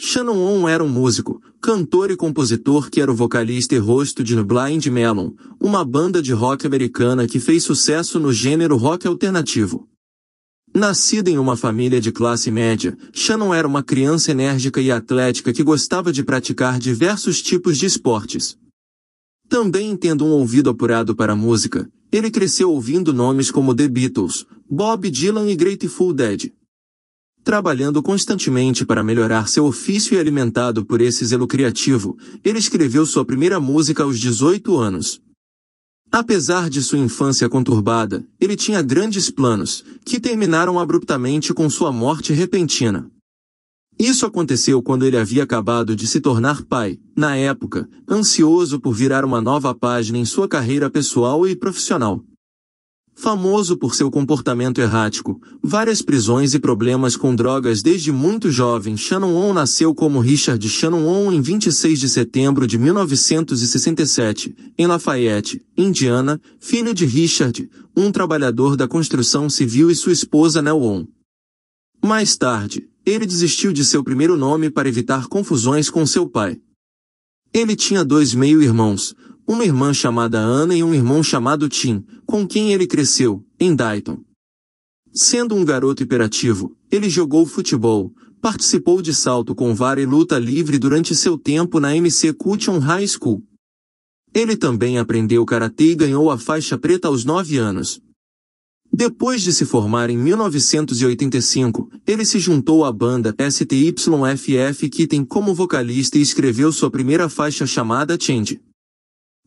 Shannon On era um músico, cantor e compositor que era o vocalista e rosto de Blind Melon, uma banda de rock americana que fez sucesso no gênero rock alternativo. Nascida em uma família de classe média, Shannon era uma criança enérgica e atlética que gostava de praticar diversos tipos de esportes. Também tendo um ouvido apurado para a música, ele cresceu ouvindo nomes como The Beatles, Bob Dylan e Grateful Dead trabalhando constantemente para melhorar seu ofício e alimentado por esse zelo criativo, ele escreveu sua primeira música aos 18 anos. Apesar de sua infância conturbada, ele tinha grandes planos, que terminaram abruptamente com sua morte repentina. Isso aconteceu quando ele havia acabado de se tornar pai, na época, ansioso por virar uma nova página em sua carreira pessoal e profissional. Famoso por seu comportamento errático, várias prisões e problemas com drogas desde muito jovem, Shannon On nasceu como Richard Shannon On em 26 de setembro de 1967, em Lafayette, Indiana, filho de Richard, um trabalhador da construção civil e sua esposa Nell On. Mais tarde, ele desistiu de seu primeiro nome para evitar confusões com seu pai. Ele tinha dois meio-irmãos, uma irmã chamada Anna e um irmão chamado Tim, com quem ele cresceu, em Dayton. Sendo um garoto hiperativo, ele jogou futebol, participou de salto com vara e luta livre durante seu tempo na MC Cutton High School. Ele também aprendeu karatê e ganhou a faixa preta aos 9 anos. Depois de se formar em 1985, ele se juntou à banda STYFF que tem como vocalista e escreveu sua primeira faixa chamada Change.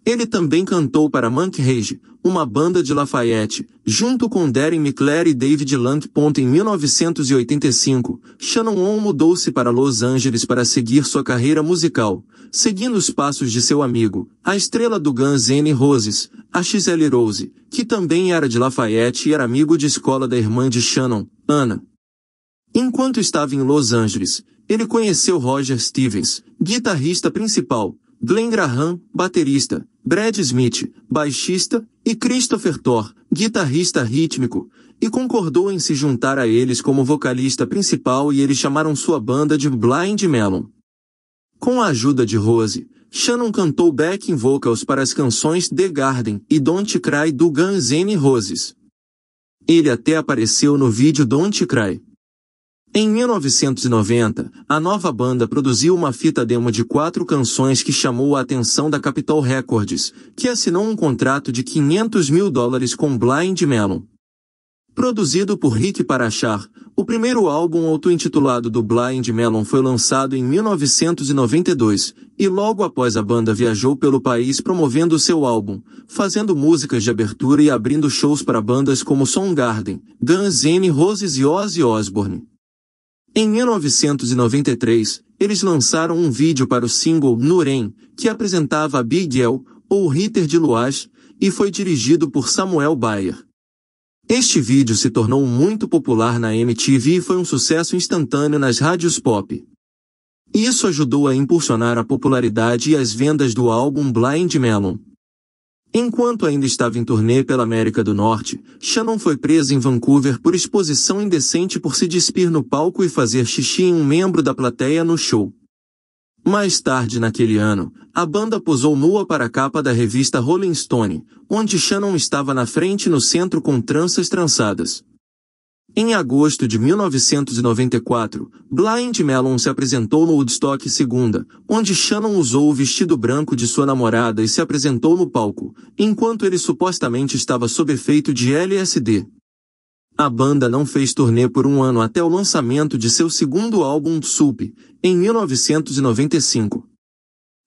Ele também cantou para Monk Rage, uma banda de Lafayette, junto com Darren McClare e David Land. Em 1985, Shannon On mudou-se para Los Angeles para seguir sua carreira musical, seguindo os passos de seu amigo, a estrela do Guns N' Roses, a XL Rose, que também era de Lafayette e era amigo de escola da irmã de Shannon, Anna. Enquanto estava em Los Angeles, ele conheceu Roger Stevens, guitarrista principal, Glenn Graham, baterista, Brad Smith, baixista, e Christopher Thor, guitarrista rítmico, e concordou em se juntar a eles como vocalista principal e eles chamaram sua banda de Blind Melon. Com a ajuda de Rose, Shannon cantou backing vocals para as canções The Garden e Don't Cry do Guns N' Roses. Ele até apareceu no vídeo Don't Cry. Em 1990, a nova banda produziu uma fita demo de quatro canções que chamou a atenção da Capitol Records, que assinou um contrato de 500 mil dólares com Blind Melon. Produzido por Rick Parachar, o primeiro álbum auto-intitulado do Blind Melon foi lançado em 1992, e logo após a banda viajou pelo país promovendo seu álbum, fazendo músicas de abertura e abrindo shows para bandas como Soundgarden, Guns N' Roses e Ozzy Osbourne. Em 1993, eles lançaram um vídeo para o single Nurem, que apresentava a Big El, ou Ritter de Luaz, e foi dirigido por Samuel Bayer. Este vídeo se tornou muito popular na MTV e foi um sucesso instantâneo nas rádios pop. Isso ajudou a impulsionar a popularidade e as vendas do álbum Blind Melon. Enquanto ainda estava em turnê pela América do Norte, Shannon foi presa em Vancouver por exposição indecente por se despir no palco e fazer xixi em um membro da plateia no show. Mais tarde naquele ano, a banda posou nua para a capa da revista Rolling Stone, onde Shannon estava na frente no centro com tranças trançadas. Em agosto de 1994, Blind Melon se apresentou no Woodstock segunda, onde Shannon usou o vestido branco de sua namorada e se apresentou no palco, enquanto ele supostamente estava sob efeito de LSD. A banda não fez turnê por um ano até o lançamento de seu segundo álbum Soup, em 1995.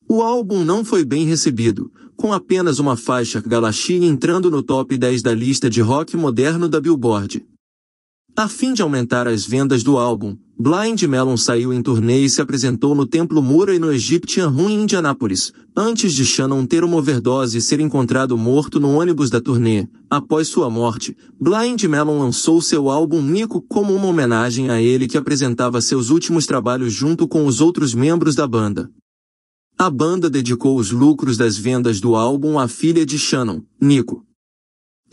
O álbum não foi bem recebido, com apenas uma faixa Galaxy entrando no top 10 da lista de rock moderno da Billboard. A fim de aumentar as vendas do álbum, Blind Melon saiu em turnê e se apresentou no Templo Moura e no Egyptian Room em Indianápolis, antes de Shannon ter uma overdose e ser encontrado morto no ônibus da turnê. Após sua morte, Blind Melon lançou seu álbum Nico como uma homenagem a ele que apresentava seus últimos trabalhos junto com os outros membros da banda. A banda dedicou os lucros das vendas do álbum à filha de Shannon, Nico.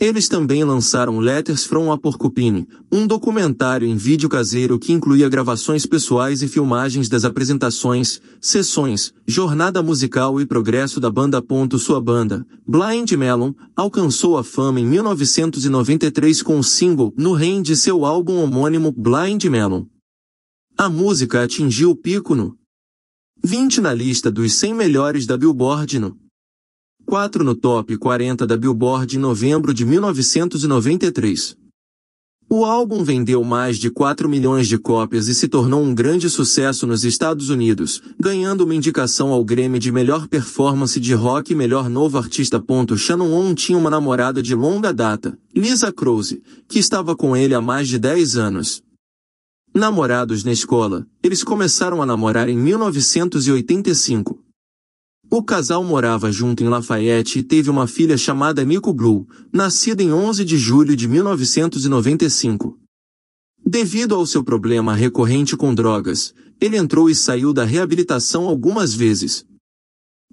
Eles também lançaram Letters from a Porcupine, um documentário em vídeo caseiro que incluía gravações pessoais e filmagens das apresentações, sessões, jornada musical e progresso da banda. Sua banda, Blind Melon, alcançou a fama em 1993 com o single No Rain de seu álbum homônimo Blind Melon. A música atingiu o pico no 20 na lista dos 100 melhores da Billboard no 4 no top 40 da Billboard em novembro de 1993. O álbum vendeu mais de 4 milhões de cópias e se tornou um grande sucesso nos Estados Unidos, ganhando uma indicação ao Grammy de Melhor Performance de Rock e Melhor Novo Artista. Shannon On tinha uma namorada de longa data, Lisa Crose, que estava com ele há mais de 10 anos. Namorados na escola, eles começaram a namorar em 1985. O casal morava junto em Lafayette e teve uma filha chamada Nico Blue, nascida em 11 de julho de 1995. Devido ao seu problema recorrente com drogas, ele entrou e saiu da reabilitação algumas vezes.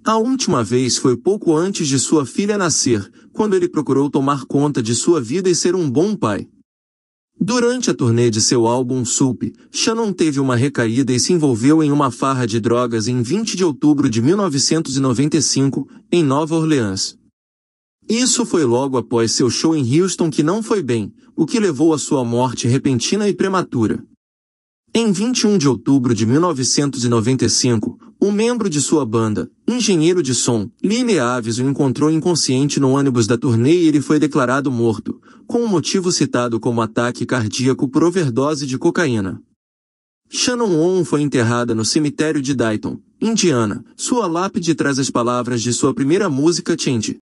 A última vez foi pouco antes de sua filha nascer, quando ele procurou tomar conta de sua vida e ser um bom pai. Durante a turnê de seu álbum Soup, Shannon teve uma recaída e se envolveu em uma farra de drogas em 20 de outubro de 1995, em Nova Orleans. Isso foi logo após seu show em Houston que não foi bem, o que levou à sua morte repentina e prematura. Em 21 de outubro de 1995, um membro de sua banda, engenheiro de som, Lily Aves o encontrou inconsciente no ônibus da turnê e ele foi declarado morto, com o motivo citado como ataque cardíaco por overdose de cocaína. Shannon Owen foi enterrada no cemitério de Dayton, Indiana. Sua lápide traz as palavras de sua primeira música Change.